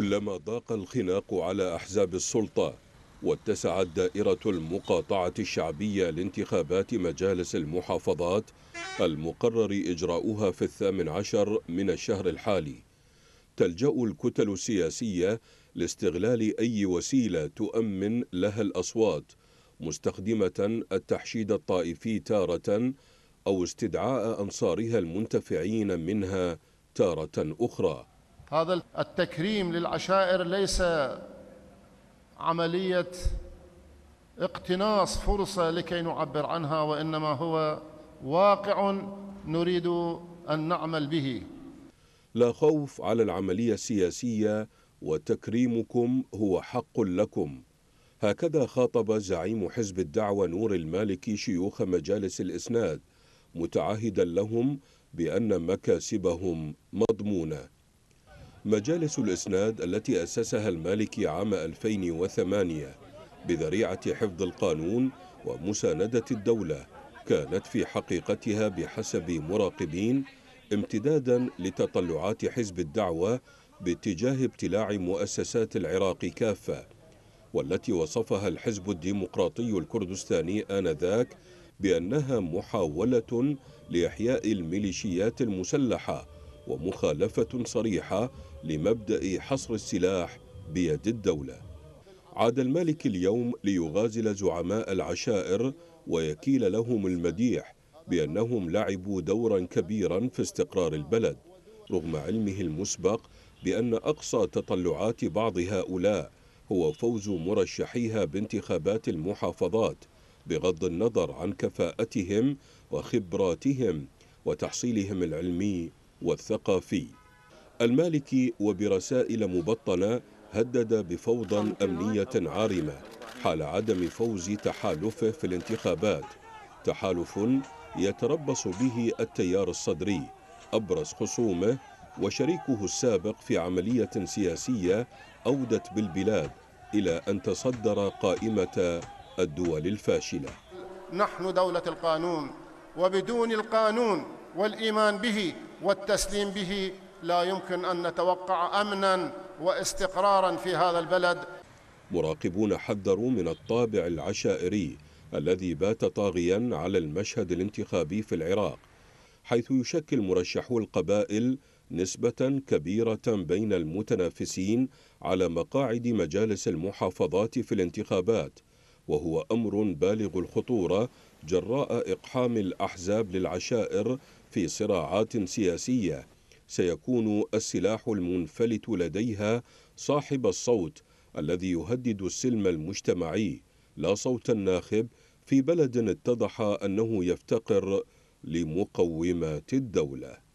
كلما ضاق الخناق على أحزاب السلطة واتسعت دائرة المقاطعة الشعبية لانتخابات مجالس المحافظات المقرر إجراؤها في الثامن عشر من الشهر الحالي تلجأ الكتل السياسية لاستغلال أي وسيلة تؤمن لها الأصوات مستخدمة التحشيد الطائفي تارة أو استدعاء أنصارها المنتفعين منها تارة أخرى هذا التكريم للعشائر ليس عملية اقتناص فرصة لكي نعبر عنها وإنما هو واقع نريد أن نعمل به لا خوف على العملية السياسية وتكريمكم هو حق لكم هكذا خاطب زعيم حزب الدعوة نور المالكي شيوخ مجالس الإسناد متعهدا لهم بأن مكاسبهم مضمونة مجالس الإسناد التي أسسها المالكي عام 2008 بذريعة حفظ القانون ومساندة الدولة كانت في حقيقتها بحسب مراقبين امتدادا لتطلعات حزب الدعوة باتجاه ابتلاع مؤسسات العراق كافة والتي وصفها الحزب الديمقراطي الكردستاني آنذاك بأنها محاولة لإحياء الميليشيات المسلحة ومخالفة صريحة لمبدأ حصر السلاح بيد الدولة عاد الملك اليوم ليغازل زعماء العشائر ويكيل لهم المديح بأنهم لعبوا دورا كبيرا في استقرار البلد رغم علمه المسبق بأن أقصى تطلعات بعض هؤلاء هو فوز مرشحيها بانتخابات المحافظات بغض النظر عن كفاءتهم وخبراتهم وتحصيلهم العلمي والثقافي المالكي وبرسائل مبطنة هدد بفوضى أمنية عارمة حال عدم فوز تحالفه في الانتخابات تحالف يتربص به التيار الصدري أبرز خصومه وشريكه السابق في عملية سياسية أودت بالبلاد إلى أن تصدر قائمة الدول الفاشلة نحن دولة القانون وبدون القانون والإيمان به والتسليم به لا يمكن ان نتوقع امنا واستقرارا في هذا البلد مراقبون حذروا من الطابع العشائري الذي بات طاغيا على المشهد الانتخابي في العراق حيث يشكل مرشحو القبائل نسبة كبيرة بين المتنافسين على مقاعد مجالس المحافظات في الانتخابات وهو أمر بالغ الخطورة جراء إقحام الأحزاب للعشائر في صراعات سياسية سيكون السلاح المنفلت لديها صاحب الصوت الذي يهدد السلم المجتمعي لا صوت الناخب في بلد اتضح أنه يفتقر لمقومات الدولة